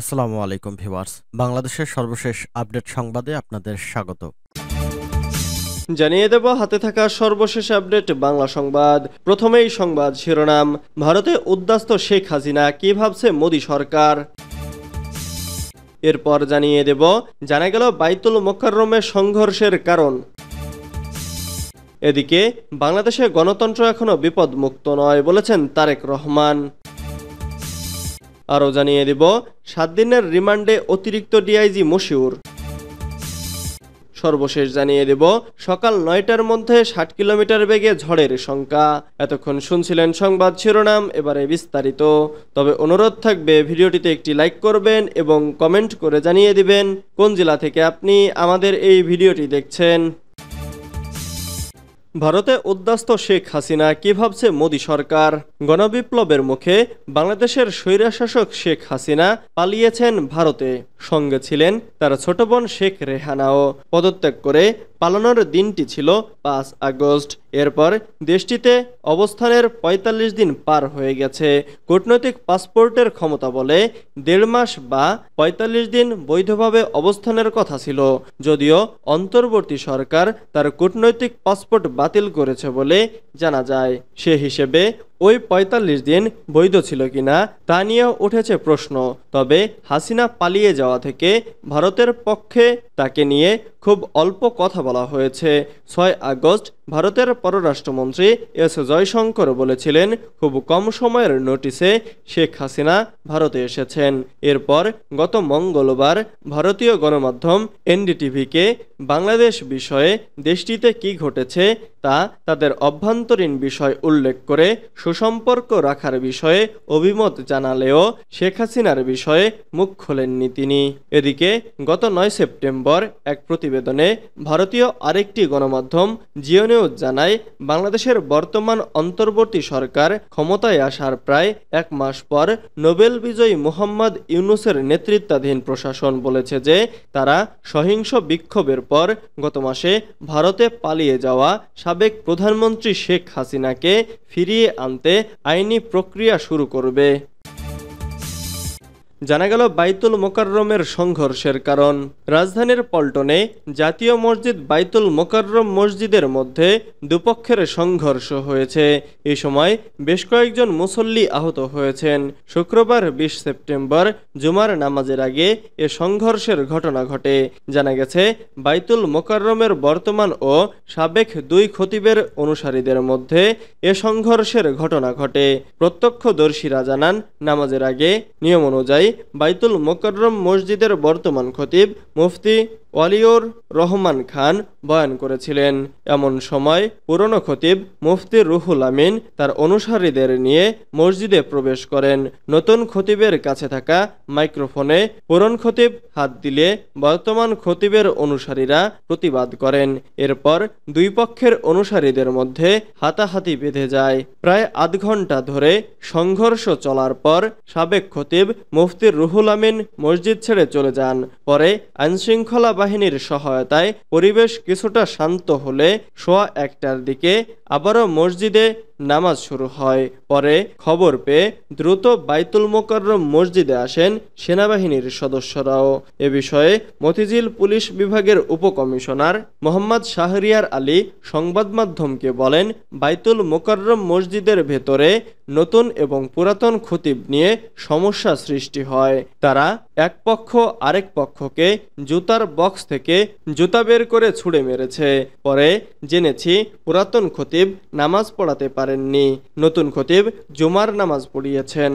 আসসালামু আলাইকুম ভিওয়ার্স বাংলাদেশের সর্বশেষ আপডেট সংবাদে আপনাদের স্বাগত জানিয়ে দেব হাতে থাকা সর্বশেষ আপডেট বাংলা সংবাদ প্রথমেই সংবাদ শিরোনাম ভারতে উদ্যাস্ত শেখ হাসিনা কি ভাবছে মোদী সরকার এরপর জানিয়ে দেব জানা গেল বাইতুল মোকাররমের সংঘর্ষের কারণ এদিকে বাংলাদেশে গণতন্ত্র এখনো বিপদমুক্ত নয় বলেছেন তারেক রহমান আরও জানিয়ে দেব সাত দিনের রিমান্ডে অতিরিক্ত ডিআইজি মশিউর সর্বশেষ জানিয়ে দেব সকাল নয়টার মধ্যে ষাট কিলোমিটার বেগে ঝড়ের শঙ্কা এতক্ষণ শুনছিলেন সংবাদ শিরোনাম এবারে বিস্তারিত তবে অনুরোধ থাকবে ভিডিওটিতে একটি লাইক করবেন এবং কমেন্ট করে জানিয়ে দিবেন কোন জেলা থেকে আপনি আমাদের এই ভিডিওটি দেখছেন ভারতে উদ্যাস্ত শেখ হাসিনা কি ভাবছে মোদি সরকার গণবিপ্লবের মুখে বাংলাদেশের স্বৈরাশাসক শেখ হাসিনা পালিয়েছেন ভারতে সঙ্গে ছিলেন তার ছোট বোন শেখ রেহানাও পদত্যাগ করে পালানোর দিনটি ছিল পাঁচ আগস্ট এরপর দেশটিতে অবস্থানের ৪৫ দিন পার হয়ে গেছে কূটনৈতিক পাসপোর্টের ক্ষমতা বলে দেড় মাস বা ৪৫ দিন বৈধভাবে অবস্থানের কথা ছিল যদিও অন্তর্বর্তী সরকার তার কূটনৈতিক পাসপোর্ট বাতিল করেছে বলে জানা যায় সে হিসেবে ওই পঁয়তাল্লিশ দিন বৈধ ছিল কিনা তা নিয়েও উঠেছে প্রশ্ন তবে হাসিনা পালিয়ে যাওয়া থেকে ভারতের পক্ষে তাকে নিয়ে খুব অল্প কথা বলা হয়েছে ছয় আগস্ট ভারতের পররাষ্ট্রমন্ত্রী এস জয়শঙ্কর বলেছিলেন খুব কম সময়ের নোটিশে শেখ হাসিনা ভারতে এসেছেন এরপর গত মঙ্গলবার ভারতীয় গণমাধ্যম এনডিটিভিকে বাংলাদেশ বিষয়ে দেশটিতে কি ঘটেছে তা তাদের অভ্যন্তরীণ বিষয় উল্লেখ করে সুসম্পর্ক রাখার বিষয়ে অভিমত জানালেও শেখ হাসিনার বিষয়ে মুখ খোলেননি তিনি এদিকে গত নয় সেপ্টেম্বর এক প্রতিবেদনে ভারতীয় আরেকটি গণমাধ্যম জিও নিউজ জানায় বাংলাদেশের বর্তমান অন্তর্বর্তী সরকার ক্ষমতায় আসার প্রায় এক মাস পর নোবেল বিজয়ী মোহাম্মদ ইউনুসের নেতৃত্বাধীন প্রশাসন বলেছে যে তারা সহিংস বিক্ষোভের পর গত মাসে ভারতে পালিয়ে যাওয়া সাবেক প্রধানমন্ত্রী শেখ হাসিনাকে ফিরিয়ে আনতে আইনি প্রক্রিয়া শুরু করবে জানা গেল বাইতুল মোকাররমের সংঘর্ষের কারণ রাজধানীর পল্টনে জাতীয় মসজিদ বাইতুল মোকাররম মসজিদের মধ্যে দুপক্ষের সংঘর্ষ হয়েছে এ সময় বেশ কয়েকজন মুসল্লি আহত হয়েছেন শুক্রবার বিশ সেপ্টেম্বর জুমার নামাজের আগে এ সংঘর্ষের ঘটনা ঘটে জানা গেছে বাইতুল মোকাররমের বর্তমান ও সাবেক দুই খতিবের অনুসারীদের মধ্যে এ সংঘর্ষের ঘটনা ঘটে প্রত্যক্ষদর্শীরা জানান নামাজের আগে নিয়ম অনুযায়ী বাইতুল মোকর্রম মসজিদের বর্তমান খতিব মুফতি ওয়ালিউর রহমান খান বয়ান করেছিলেন এমন সময় পুরনো খতিব মুফতি রুহুল আমিন তার অনুসারীদের নিয়ে মসজিদে প্রবেশ করেন নতুন খতিবের কাছে থাকা মাইক্রোফোনে পুরন খতিব হাত দিলে বর্তমান খতিবের অনুসারীরা প্রতিবাদ করেন এরপর দুই পক্ষের অনুসারীদের মধ্যে হাতাহাতি বেঁধে যায় প্রায় আধ ঘন্টা ধরে সংঘর্ষ চলার পর সাবেক খতিব মুফতি রুহুল আমিন মসজিদ ছেড়ে চলে যান পরে আইনশৃঙ্খলা সেনাবাহিনীর সহায়তায় পরিবেশ কিছুটা শান্ত হলে সোয়া একটার দিকে আবারও মসজিদে নামাজ শুরু হয় পরে খবর পেয়ে দ্রুত বাইতুল মোকাররম মসজিদে আসেন সেনাবাহিনীর সদস্যরাও এ বিষয়ে মতিঝিল পুলিশ বিভাগের উপকমিশনার মোহাম্মদ শাহরিয়ার আলী সংবাদ মাধ্যমকে বলেন বাইতুল মোকাররম মসজিদের ভেতরে নতুন এবং পুরাতন খতিব নিয়ে সমস্যা সৃষ্টি হয় তারা এক পক্ষ আরেক পক্ষকে জুতার বক্স থেকে জুতা বের করে ছুড়ে মেরেছে পরে জেনেছি পুরাতন খতিব নামাজ পড়াতে পারে পারেননি নতুন খতিব জুমার নামাজ পড়িয়েছেন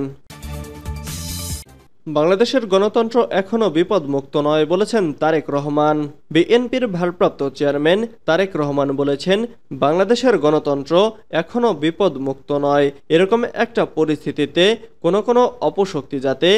বাংলাদেশের গণতন্ত্র এখনও বিপদমুক্ত নয় বলেছেন তারেক রহমান বিএনপির ভারপ্রাপ্ত চেয়ারম্যান তারেক রহমান বলেছেন বাংলাদেশের গণতন্ত্র এখনও বিপদমুক্ত নয় এরকম একটা পরিস্থিতিতে কোনো কোনো অপশক্তি যাতে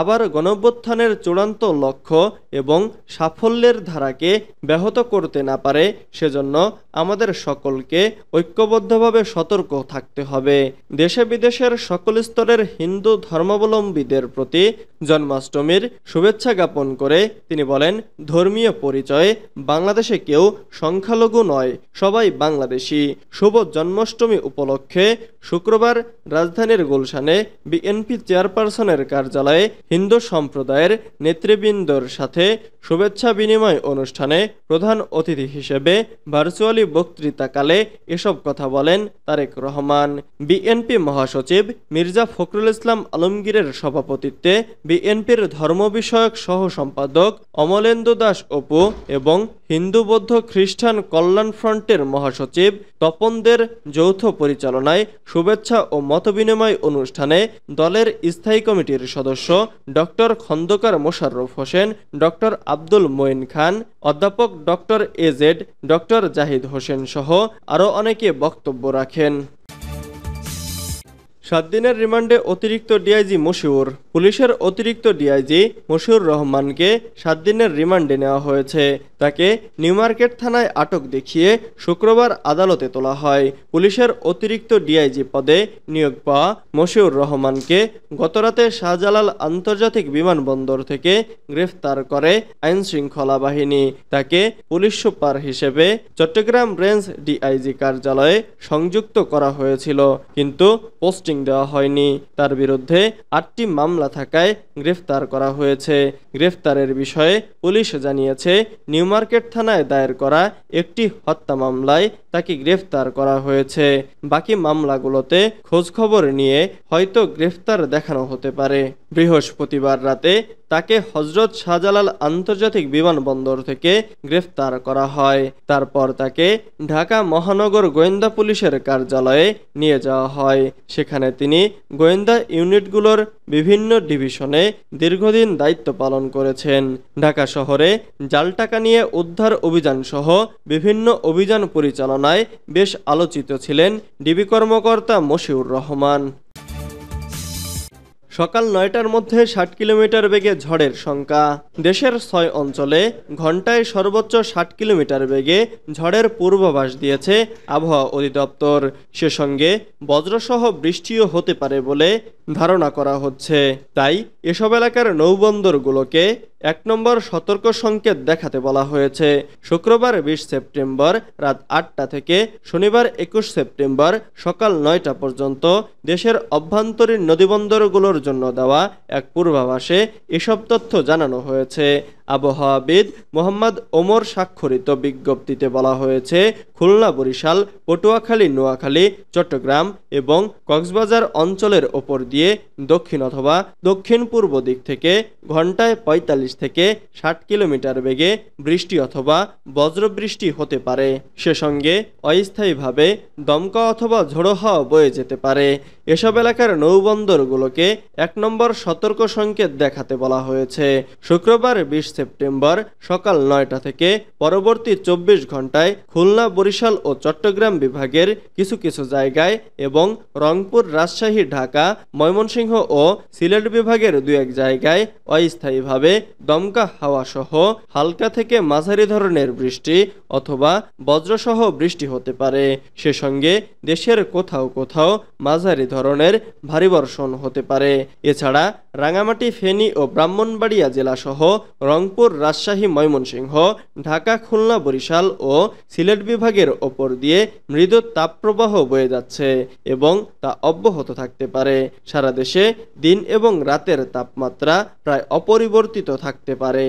আবার গণভ্যুত্থানের চূড়ান্ত লক্ষ্য এবং সাফল্যের ধারাকে ব্যাহত করতে না পারে সেজন্য আমাদের সকলকে ঐক্যবদ্ধভাবে সতর্ক থাকতে হবে দেশে বিদেশের সকল স্তরের হিন্দু ধর্মাবলম্বীদের প্রতি জন্মাষ্টমীর শুভেচ্ছা জ্ঞাপন করে তিনি বলেন ধর্মীয় পরিচয়ে বাংলাদেশে কেউ সংখ্যালঘু নয় সবাই বাংলাদেশি শুভ জন্মাষ্টমী উপলক্ষে শুক্রবার রাজধানীর গুলশানে বিএনপি চেয়ারপারসনের কার্যালয়ে হিন্দু সম্প্রদায়ের নেতৃবৃন্দর সাথে শুভেচ্ছা বিনিময় অনুষ্ঠানে প্রধান অতিথি হিসেবে ভার্চুয়ালি বক্তৃতাকালে এসব কথা বলেন তারেক রহমান বিএনপি মহাসচিব মির্জা ফখরুল ইসলাম আলমগীরের সভাপতিত্বে বিএনপির ধর্ম বিষয়ক সহ সম্পাদক অমলেন্দু দাস অপু এবং হিন্দু বৌদ্ধ খ্রিস্টান কল্যাণ ফ্রন্টের মহাসচিব তপনদের যৌথ পরিচালনায় শুভেচ্ছা ও মতবিনিময় অনুষ্ঠানে দলের স্থায়ী কমিটির সদস্য ডক্টর খন্দকার মোশাররফ হোসেন ডক্টর আব্দুল মঈন খান অধ্যাপক doctor A Z doctor Zahid Hossain সহ আরও অনেকে বক্তব্য রাখেন সাত দিনের রিমান্ডে অতিরিক্ত ডিআইজি মশিউর পুলিশের অতিরিক্ত ডিআইজি মশিউর রহমানকে সাত দিনের রিমান্ডে নেওয়া হয়েছে তাকে নিউমার্কেট থানায় আটক দেখিয়ে শুক্রবার আদালতে তোলা হয় পুলিশের অতিরিক্ত ডিআইজি পদে নিয়োগ পাওয়া মশিউর রহমানকে গতরাতে শাহজালাল আন্তর্জাতিক বিমানবন্দর থেকে গ্রেফতার করে আইনশৃঙ্খলা বাহিনী তাকে পুলিশ সুপার হিসেবে চট্টগ্রাম রেঞ্জ ডিআইজি কার্যালয়ে সংযুক্ত করা হয়েছিল কিন্তু পোস্টিং দেওয়া হয়নি তার বিরুদ্ধে আটটি মামলা থাকায় গ্রেফতার করা হয়েছে গ্রেফতারের বিষয়ে পুলিশ জানিয়েছে নিউমার্কেট থানায় দায়ের করা একটি হত্যা মামলায় তাকে গ্রেফতার করা হয়েছে বাকি মামলাগুলোতে খোঁজখবর নিয়ে হয়তো গ্রেফতার দেখানো হতে পারে বৃহস্পতিবার রাতে তাকে হজরত শাহজালাল আন্তর্জাতিক বিমানবন্দর থেকে গ্রেফতার করা হয় তারপর তাকে ঢাকা মহানগর গোয়েন্দা পুলিশের কার্যালয়ে নিয়ে যাওয়া হয় সেখানে তিনি গোয়েন্দা ইউনিটগুলোর বিভিন্ন ডিভিশনে দীর্ঘদিন দায়িত্ব পালন করেছেন ঢাকা শহরে জাল টাকা নিয়ে উদ্ধার অভিযান সহ বিভিন্ন অভিযান পরিচালনায় বেশ আলোচিত ছিলেন ডিবি কর্মকর্তা মশিউর রহমান সকাল নয়টার মধ্যে ষাট কিলোমিটার বেগে ঝড়ের সংখ্যা দেশের ছয় অঞ্চলে ঘন্টায় সর্বোচ্চ ষাট কিলোমিটার বেগে ঝড়ের পূর্বাভাস দিয়েছে আবহাওয়া অধিদপ্তর সে সঙ্গে বজ্রসহ বৃষ্টিও হতে পারে বলে ধারণা করা হচ্ছে তাই এসব এলাকার নৌবন্দরগুলোকে এক নম্বর সতর্ক সংকেত দেখাতে বলা হয়েছে শুক্রবার বিশ সেপ্টেম্বর রাত আটটা থেকে শনিবার একুশ সেপ্টেম্বর সকাল নয়টা পর্যন্ত দেশের অভ্যন্তরীণ নদীবন্দরগুলোর জন্য দেওয়া এক পূর্বাভাসে এসব তথ্য জানানো হয়েছে আবহাওয়াবিদ মোহাম্মদ ওমর স্বাক্ষরিত বিজ্ঞপ্তিতে বলা হয়েছে খুলনা বরিশাল পটুয়াখালী নোয়াখালী চট্টগ্রাম এবং কক্সবাজার অঞ্চলের ওপর দিয়ে দক্ষিণ অথবা দক্ষিণ পূর্ব দিক থেকে ঘন্টায় ৪৫ থেকে ষাট কিলোমিটার বেগে বৃষ্টি অথবা বজ্রবৃষ্টি হতে পারে সে সঙ্গে অস্থায়ীভাবে দমকা অথবা ঝোড়ো হাওয়া বয়ে যেতে পারে এসব এলাকার নৌবন্দরগুলোকে এক নম্বর সতর্ক সংকেত দেখাতে বলা হয়েছে শুক্রবার বিশ সেপ্টেম্বর সকাল নয়টা থেকে পরবর্তী চব্বিশ ঘন্টায় খুলনা বরিশাল ও চট্টগ্রাম বিভাগের কিছু কিছু জায়গায় এবং রংপুর রাজশাহী ঢাকা ময়মনসিংহ ও সিলেট বিভাগের দু এক জায়গায় অস্থায়ীভাবে দমকা হাওয়াসহ হালকা থেকে মাঝারি ধরনের বৃষ্টি অথবা বজ্রসহ বৃষ্টি হতে পারে সে সঙ্গে দেশের কোথাও কোথাও মাঝারি ধরনের ভারী বর্ষণ হতে পারে এছাড়া রাঙামাটি ফেনী ও ব্রাহ্মণবাড়িয়া জেলাসহ রংপুর রাজশাহী ময়মনসিংহ ঢাকা খুলনা বরিশাল ও সিলেট বিভাগের ওপর দিয়ে মৃদু তাপপ্রবাহ বয়ে যাচ্ছে এবং তা অব্যাহত থাকতে পারে সারা দেশে দিন এবং রাতের তাপমাত্রা প্রায় অপরিবর্তিত থাকতে পারে